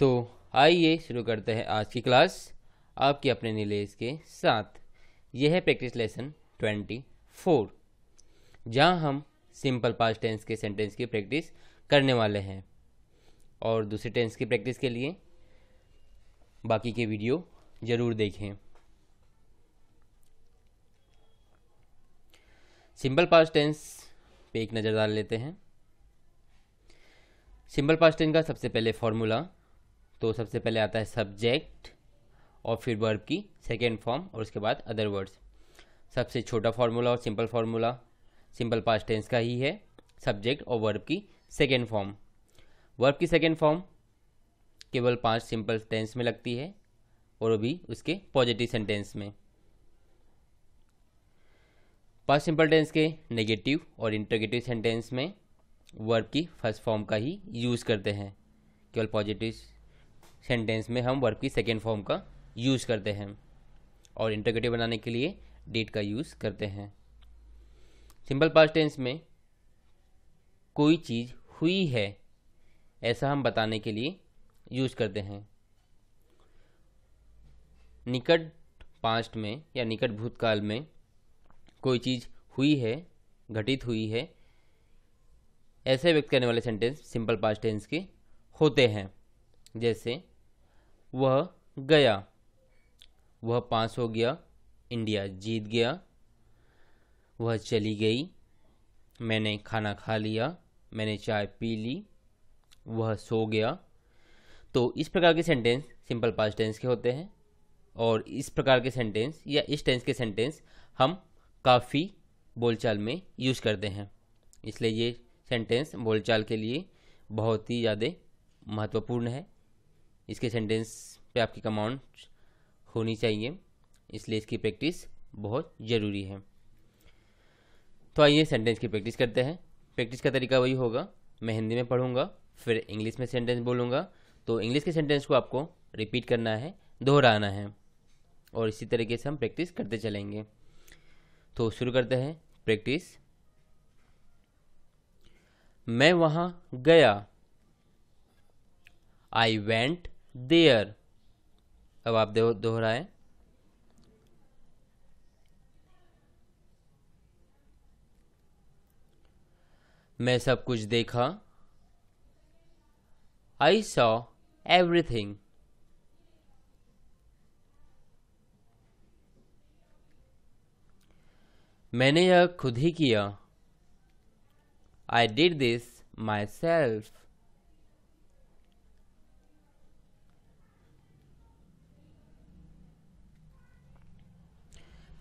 तो आइए शुरू करते हैं आज की क्लास आपके अपने नीलेश के साथ यह है प्रैक्टिस लेसन ट्वेंटी फोर जहाँ हम सिंपल पास टेंस के सेंटेंस की प्रैक्टिस करने वाले हैं और दूसरे टेंस की प्रैक्टिस के लिए बाकी के वीडियो ज़रूर देखें सिंपल पास्ट टेंस पे एक नज़र डाल लेते हैं सिंपल पास्ट टेंस का सबसे पहले फॉर्मूला तो सबसे पहले आता है सब्जेक्ट और फिर वर्ब की सेकेंड फॉर्म और उसके बाद अदर वर्ड्स सबसे छोटा फार्मूला और simple formula simple past tense का ही है सब्जेक्ट और वर्ब की सेकेंड फॉर्म वर्ब की सेकेंड फॉर्म केवल पांच सिंपल टेंस में लगती है और वो भी उसके पॉजिटिव सेंटेंस में पास्ट सिंपल टेंस के नेगेटिव और इंटरगेटिव सेंटेंस में वर्ब की फर्स्ट फॉर्म का ही यूज़ करते हैं केवल पॉजिटिव सेंटेंस में हम वर्ब की सेकेंड फॉर्म का यूज करते हैं और इंटरगेटिव बनाने के लिए डेट का यूज़ करते हैं सिंपल पास्ट टेंस में कोई चीज़ हुई है ऐसा हम बताने के लिए यूज करते हैं निकट पास्ट में या निकट भूतकाल में कोई चीज़ हुई है घटित हुई है ऐसे व्यक्त करने वाले सेंटेंस सिंपल पास्ट टेंस के होते हैं जैसे वह गया वह पास हो गया इंडिया जीत गया वह चली गई मैंने खाना खा लिया मैंने चाय पी ली वह सो गया तो इस प्रकार के सेंटेंस सिंपल पास्ट टेंस के होते हैं और इस प्रकार के सेंटेंस या इस टेंस के सेंटेंस हम काफ़ी बोलचाल में यूज करते हैं इसलिए ये सेंटेंस बोलचाल के लिए बहुत ही ज़्यादा महत्वपूर्ण है इसके सेंटेंस पे आपकी कमांड होनी चाहिए इसलिए इसकी प्रैक्टिस बहुत ज़रूरी है तो आइए सेंटेंस की प्रैक्टिस करते हैं प्रैक्टिस का तरीका वही होगा मैं हिंदी में पढ़ूंगा फिर इंग्लिश में सेंटेंस बोलूँगा तो इंग्लिश के सेंटेंस को आपको रिपीट करना है दोहराना है और इसी तरीके से हम प्रैक्टिस करते चलेंगे तो शुरू करते हैं प्रैक्टिस मैं वहाँ गया आई वेंट देयर अब आप दोहराएं मैं सब कुछ देखा आई सॉ एवरीथिंग मैंने यह खुद ही किया I did this myself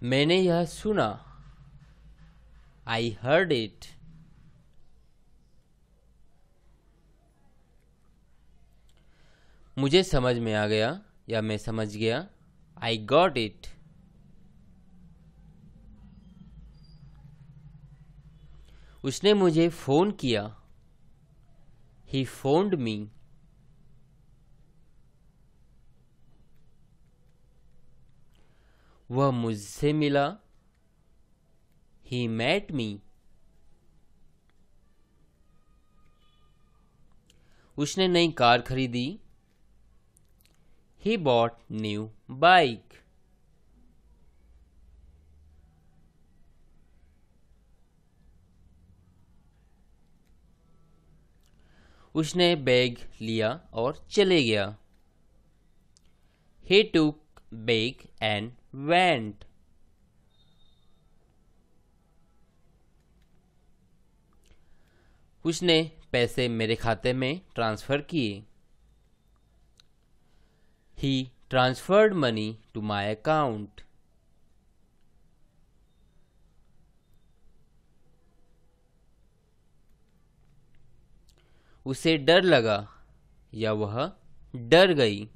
मैंने यह सुना आई हर्ड इट मुझे समझ में आ गया या मैं समझ गया आई गॉट इट उसने मुझे फोन किया ही फोन्ड मी वह मुझसे मिला ही मैट मी उसने नई कार खरीदी ही बॉट न्यू बाइक उसने बैग लिया और चले गया ही टूक बैग एंड went उसने पैसे मेरे खाते में ट्रांसफर किए he transferred money to my account उसे डर लगा या वह डर गई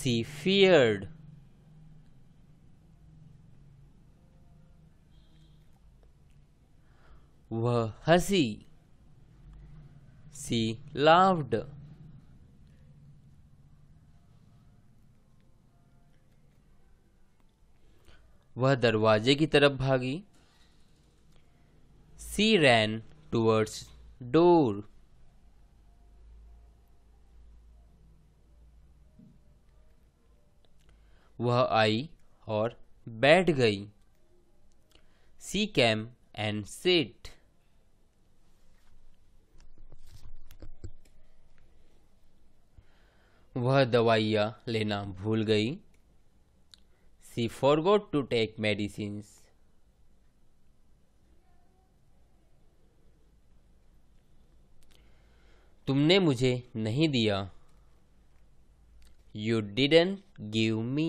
सी फियर्ड वह हंसी सी लाव्ड वह दरवाजे की तरफ भागी सी रैन टूवर्ड्स डोर वह आई और बैठ गई सी कैम एंड सेट वह दवाइयाँ लेना भूल गई she forgot to take medicine तुमने मुझे नहीं दिया यू डिडेंट गिव मी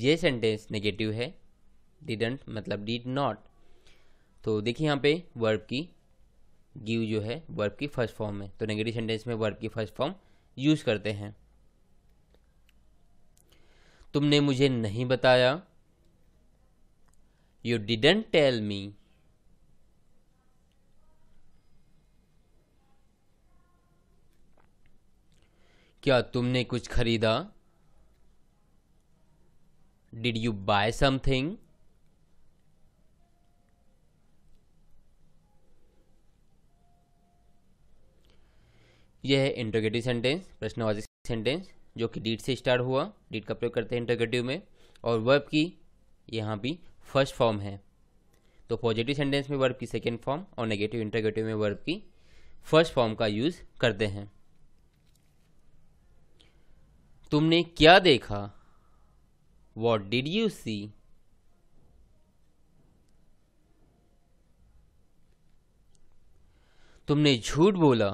ये सेंटेंस नेगेटिव है डिडेंट मतलब डिड नॉट तो देखिए यहाँ पे वर्ब की गिव जो है वर्ब की फर्स्ट फॉर्म में तो नेगेटिव सेंटेंस में वर्ब की फर्स्ट फॉर्म यूज करते हैं तुमने मुझे नहीं बताया यू डिडेंट टेल मी क्या तुमने कुछ खरीदा डिड यू बाय समथिंग ये है इंटरगेटिव सेंटेंस प्रश्नवाचक सेंटेंस जो कि डीट से स्टार्ट हुआ डीट का प्रयोग करते हैं इंटरोगेटिव में और वर्ब की यहाँ भी फर्स्ट फॉर्म है तो पॉजिटिव सेंटेंस में वर्ब की सेकेंड फॉर्म और नेगेटिव इंटरोगेटिव में वर्ब की फर्स्ट फॉर्म का यूज़ करते हैं तुमने क्या देखा वॉट डिड यू सी तुमने झूठ बोला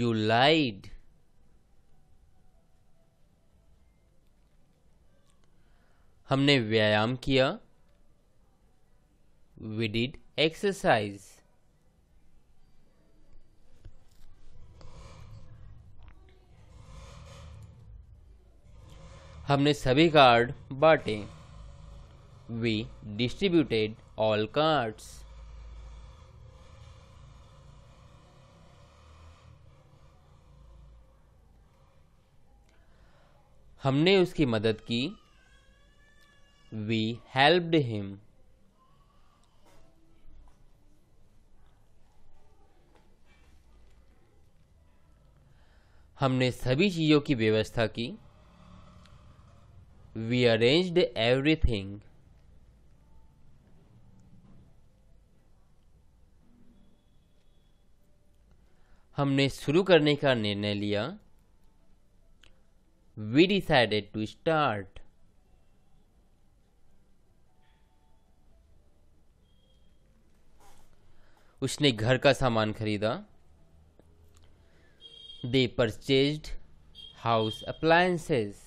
You lied. हमने व्यायाम किया वी डिड एक्सरसाइज हमने सभी कार्ड बांटे वी डिस्ट्रीब्यूटेड ऑल कार्ड्स हमने उसकी मदद की वी हेल्प्ड हिम हमने सभी चीज़ों की व्यवस्था की वी अरेंज्ड एवरीथिंग हमने शुरू करने का निर्णय लिया we decided to start. उसने घर का सामान खरीदा दे परचेज्ड हाउस अप्लायसेस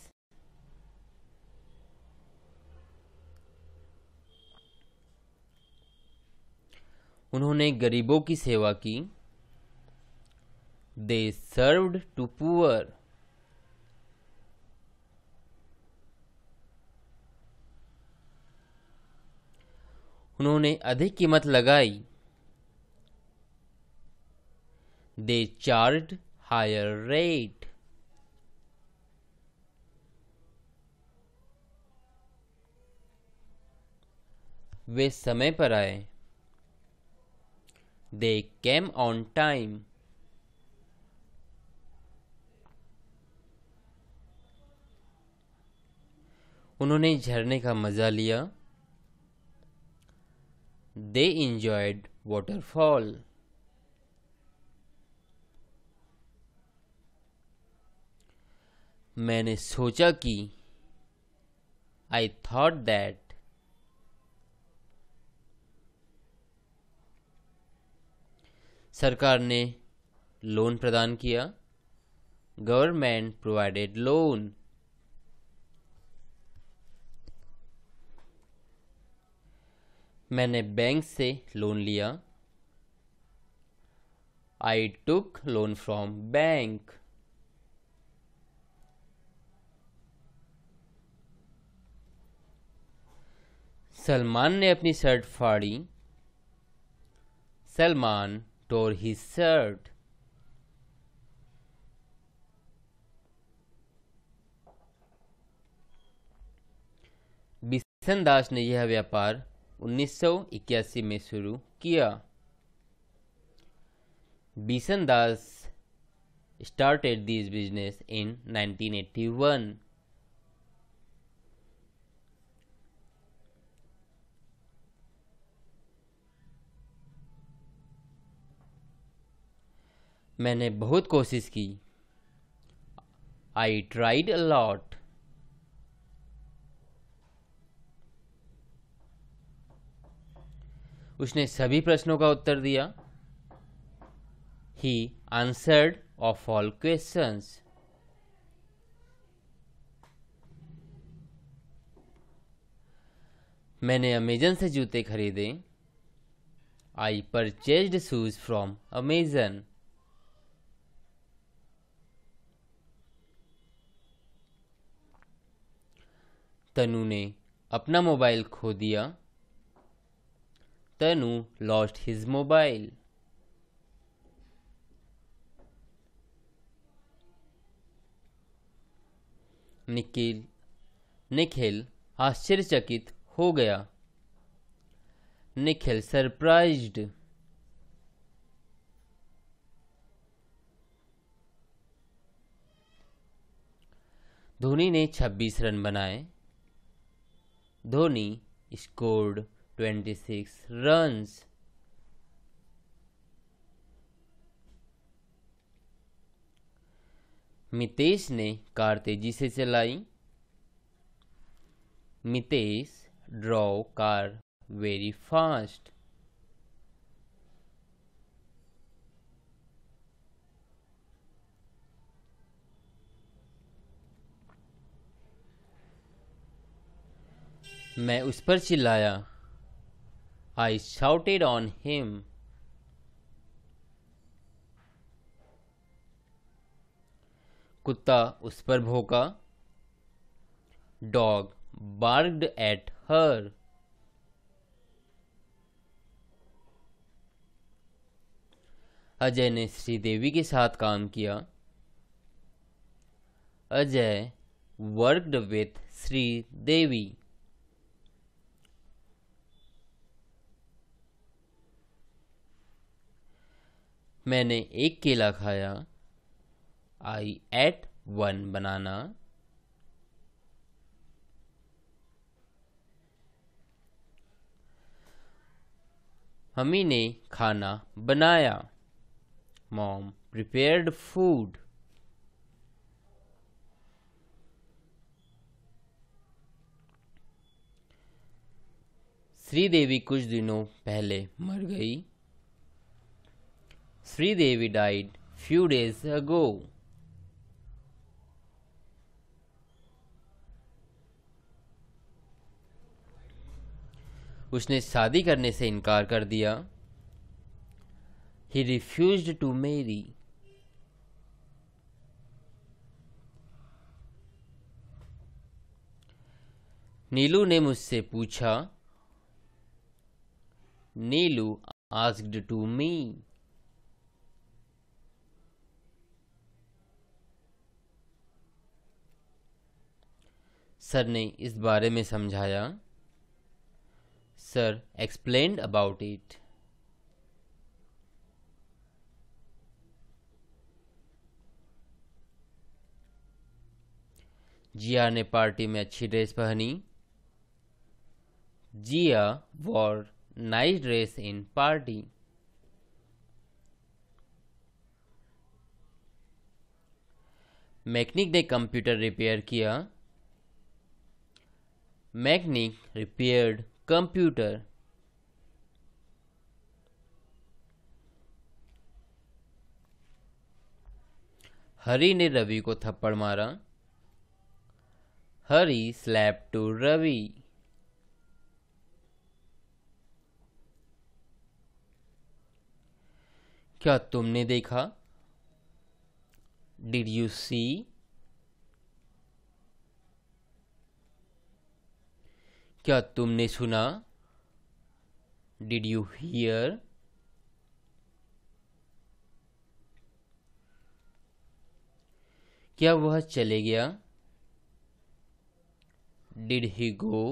उन्होंने गरीबों की सेवा की दे सर्व्ड टू पुअर उन्होंने अधिक कीमत लगाई दे चार्ज हायर रेट वे समय पर आए दे केम ऑन टाइम उन्होंने झरने का मजा लिया They enjoyed waterfall. मैंने सोचा कि आई थॉट दैट सरकार ने लोन प्रदान किया गवर्नमेंट प्रोवाइडेड लोन मैंने बैंक से लोन लिया I took loan from bank Salman ने अपनी शर्ट फाड़ी Salman tore he shirt Bishan Das ने यह व्यापार 1981 में शुरू किया Bisan Das started this business in 1981 मैंने बहुत कोशिश की आई ट्राइड अलॉट उसने सभी प्रश्नों का उत्तर दिया he answered of all question मैंने अमेजन से जूते खरीदे I purchase shoes from Amazon Tanu ने अपना मोबाइल खो दिया Tanu lost his mobile. Nikil Nikhil आश्चर्यचकित हो गया निखिल सरप्राइज्ड धोनी ने 26 रन बनाए धोनी स्कोर्ड 26 runs. मितेश ने कार तेजी से चलाई Mitesh drove car very fast मैं उस पर चिल्लाया I shouted on him. कुत्ता उस पर भोंका dog barked at her Ajay ने श्रीदेवी के साथ काम किया अजय वर्कड विथ श्रीदेवी मैंने एक केला खाया आई एट वन बनाना हमी ने खाना बनाया मॉम प्रिपेयर्ड फूड श्रीदेवी कुछ दिनों पहले मर गई Sridevi died few days ago. उसने शादी करने से इनकार कर दिया ही रिफ्यूज टू मेरी नीलू ने मुझसे पूछा Neelu asked to me sir ने इस बारे में समझाया sir explained about it Jiya ने पार्टी में अच्छी ड्रेस पहनी Jiya wore nice dress in party mechanic ने कंप्यूटर रिपेयर किया मैकनिक रिपेयर्ड कंप्यूटर हरी ने रवि को थप्पड़ मारा हरी स्लैप टू रवि क्या तुमने देखा डिड यू सी क्या तुमने सुना डिड यू हियर क्या वह चले गया डिड ही गो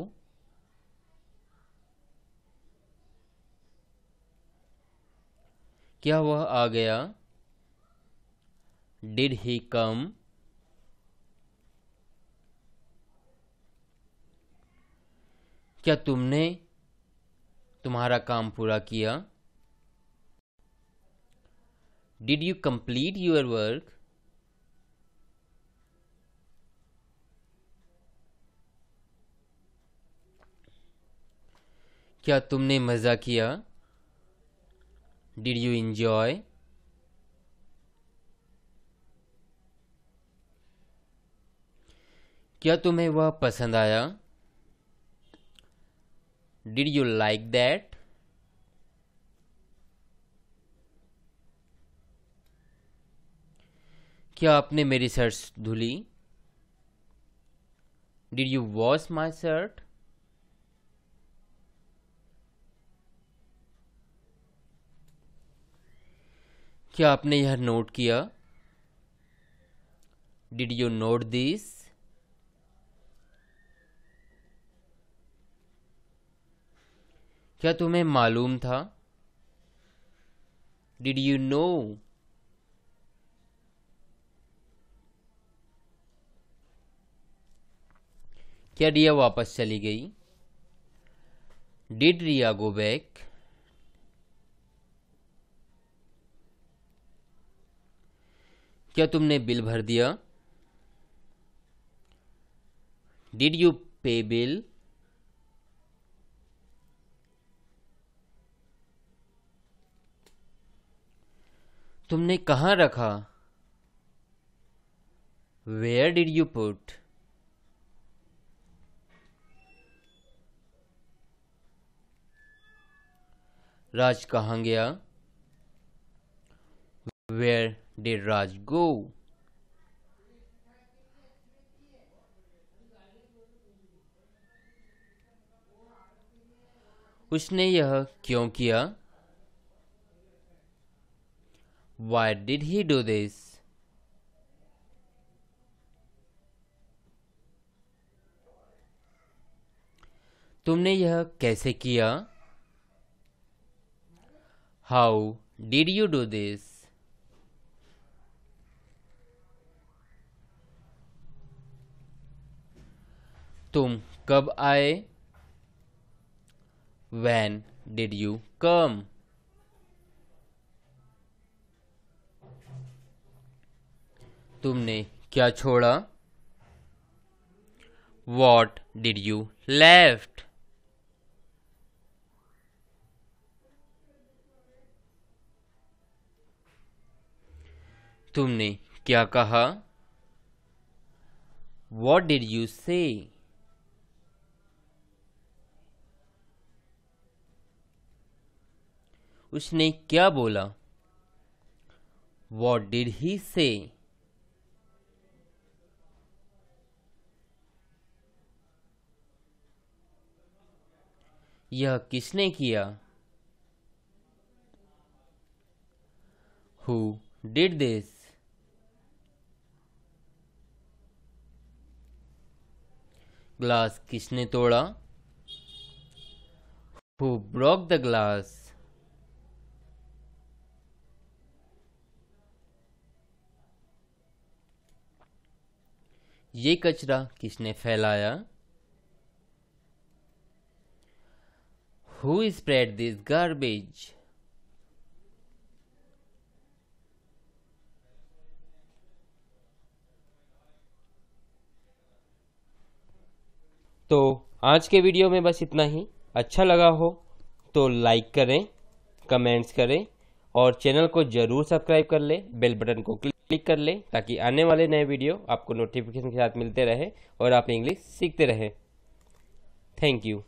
क्या वह आ गया डिड ही कम क्या तुमने तुम्हारा काम पूरा किया did you complete your work क्या तुमने मज़ा किया डिड यू इंजॉय क्या तुम्हें वह पसंद आया Did you like that? क्या आपने मेरी शर्ट धुली did you wash my shirt क्या आपने यह नोट किया डिड यू नोट दिस क्या तुम्हें मालूम था डिड यू नो क्या रिया वापस चली गई डिड रिया गो बैक क्या तुमने बिल भर दिया डिड यू पे बिल तुमने कहाँ रखा where did you put Raj कहाँ गया वेयर डिड राज गो उसने यह क्यों किया Why did he do this? तुमने यह कैसे किया how did you do this तुम कब आए वैन डिड यू कम तुमने क्या छोड़ा वॉट डिड यू लेफ्ट तुमने क्या कहा वॉट डिड यू से उसने क्या बोला वॉट डिड ही से यह किसने किया हु डिड दिस ग्लास किसने तोड़ा हु ब्रोक द ग्लास ये कचरा किसने फैलाया Who spread this garbage? तो आज के वीडियो में बस इतना ही अच्छा लगा हो तो लाइक करें कमेंट्स करें और चैनल को ज़रूर सब्सक्राइब कर ले बेल बटन को क्लिक कर लें ताकि आने वाले नए वीडियो आपको नोटिफिकेशन के साथ मिलते रहे और आप इंग्लिश सीखते रहें थैंक यू